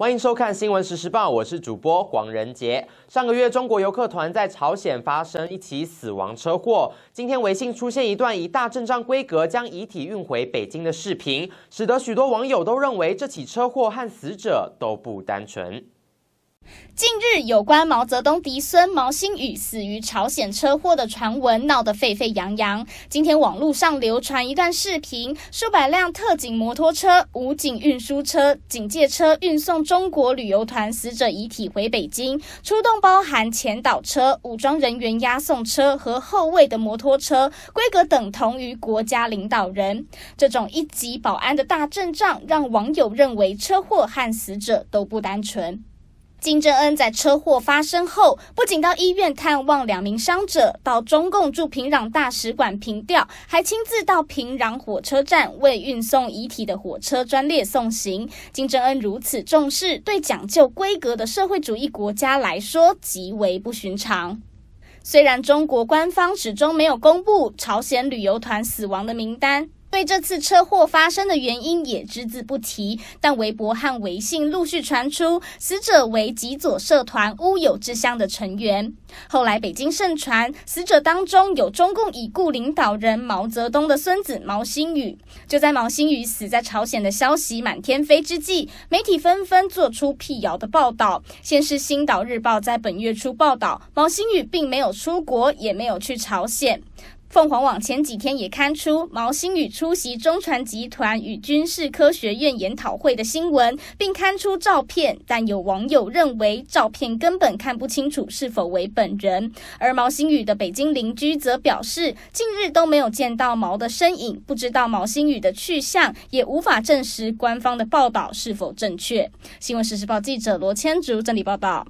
欢迎收看《新闻实时报》，我是主播黄仁杰。上个月，中国游客团在朝鲜发生一起死亡车祸。今天，微信出现一段以大阵仗规格将遗体运回北京的视频，使得许多网友都认为这起车祸和死者都不单纯。近日，有关毛泽东嫡孙毛新宇死于朝鲜车祸的传闻闹得沸沸扬扬。今天，网络上流传一段视频，数百辆特警摩托车、武警运输车、警戒车运送中国旅游团死者遗体回北京，出动包含前导车、武装人员押送车和后卫的摩托车，规格等同于国家领导人。这种一级保安的大阵仗，让网友认为车祸和死者都不单纯。金正恩在车祸发生后，不仅到医院探望两名伤者，到中共驻平壤大使馆凭吊，还亲自到平壤火车站为运送遗体的火车专列送行。金正恩如此重视，对讲究规格的社会主义国家来说极为不寻常。虽然中国官方始终没有公布朝鲜旅游团死亡的名单。对这次车祸发生的原因也只字不提，但微博和微信陆续传出死者为极左社团乌有之乡的成员。后来，北京盛传死者当中有中共已故领导人毛泽东的孙子毛新宇。就在毛新宇死在朝鲜的消息满天飞之际，媒体纷纷做出辟谣的报道。先是《星岛日报》在本月初报道毛新宇并没有出国，也没有去朝鲜。凤凰网前几天也刊出毛新宇出席中船集团与军事科学院研讨会的新闻，并刊出照片，但有网友认为照片根本看不清楚是否为本人。而毛新宇的北京邻居则表示，近日都没有见到毛的身影，不知道毛新宇的去向，也无法证实官方的报道是否正确。新闻实时报记者罗千竹整理报道。